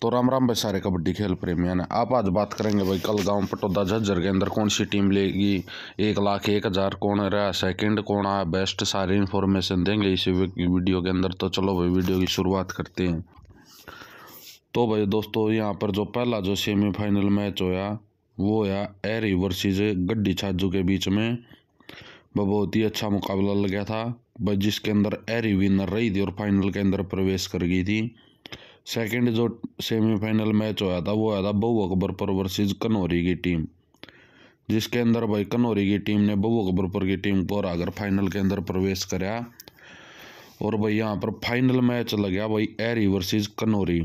तो राम राम भाई सारे कबड्डी खेल प्रेमियान है आप आज बात करेंगे भाई कल गांव पटौदा झज्जर के अंदर कौन सी टीम लेगी एक लाख एक हज़ार कौन रहा सेकंड कौन आया बेस्ट सारी इन्फॉर्मेशन देंगे इसी वीडियो के अंदर तो चलो भाई वीडियो की शुरुआत करते हैं तो भाई दोस्तों यहाँ पर जो पहला जो सेमीफाइनल मैच होया वो होया एरी वर्सीज गड्डी छाजू के बीच में वह बहुत ही अच्छा मुकाबला गया था भाई जिसके अंदर एरी विनर रही थी और फाइनल के अंदर प्रवेश कर गई थी सेकंड जो सेमीफाइनल मैच होया था वो आया था बहू अकबरपुर वर्सेस कनौरी की टीम जिसके अंदर भाई कनौरी की टीम ने बहू अकबरपुर की टीम को हराकर फाइनल के अंदर प्रवेश कराया और भाई यहाँ पर फाइनल मैच लग गया भाई एरी वर्सेस कनौरी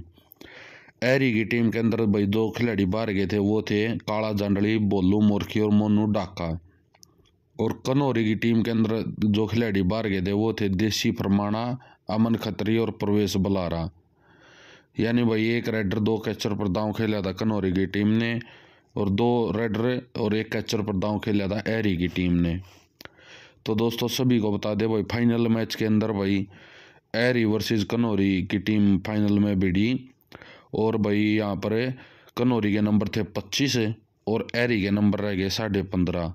एरी की टीम के अंदर भाई दो खिलाड़ी बाहर गए थे वो थे काला जंडली बोलू मोरखी और मोनू डाका और कनौरी की टीम के अंदर जो खिलाड़ी बाहर गए थे वो थे देसी फरमाना अमन खत्री और प्रवेश बलारा यानी भाई एक रेडर दो कैचर पर दाव खेला था कनौरी की टीम ने और दो रेडर और एक कैचर पर दाव खेला था एरी की टीम ने तो दोस्तों सभी को बता दें भाई फाइनल मैच के अंदर भाई एरी वर्सेस कनौरी की टीम फाइनल में भिड़ी और भाई यहाँ पर कनौरी के नंबर थे पच्चीस और एरी के नंबर रह गए साढ़े पंद्रह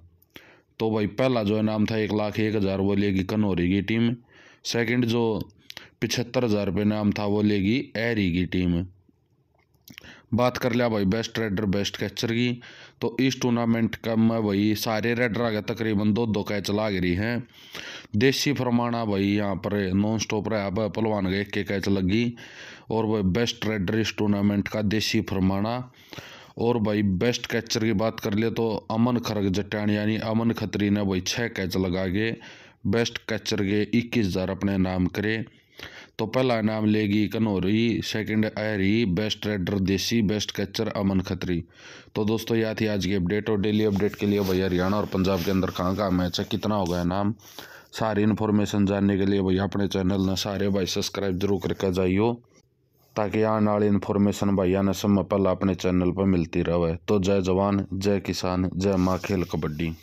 तो भाई पहला जो इनाम था एक लाख एक हज़ार वो लेगी कनौरी की टीम सेकंड जो पिछहत्तर हज़ार रुपये नाम था वो लेगी एरी की टीम बात कर लिया भाई बेस्ट रेडर बेस्ट कैचर की तो इस टूर्नामेंट का मैं भाई सारे रेडर आ गए तकरीबन दो दो कैच ला गई हैं देसी फरमाना भाई यहाँ पर नॉन स्टॉप रहा भाई पलवान गए एक कैच लगी और भाई बेस्ट रेडर इस टूर्नामेंट का देसी फरमाना और भाई बेस्ट कैचर की बात कर लिया तो अमन खरग जटान यानी अमन खत्री ने भाई छः कैच लगा के बेस्ट कैचर के इक्कीस हज़ार अपने नाम करे तो पहला इनाम लेगी कनोरी सेकंड आयरी बेस्ट रेडर देसी बेस्ट कैचर अमन खत्री तो दोस्तों यह थी आज की अपडेट और डेली अपडेट के लिए भैया हरियाणा और पंजाब के अंदर कहाँ कहाँ मैच है कितना होगा इनाम सारी इन्फॉर्मेशन जानने के लिए भैया अपने चैनल ने सारे भाई सब्सक्राइब जरूर करके जाइयो ताकि आने वाली इन्फॉर्मेशन भैया ने समय पहला अपने चैनल पर मिलती रहे तो जय जवान जय किसान जय माँ खेल कबड्डी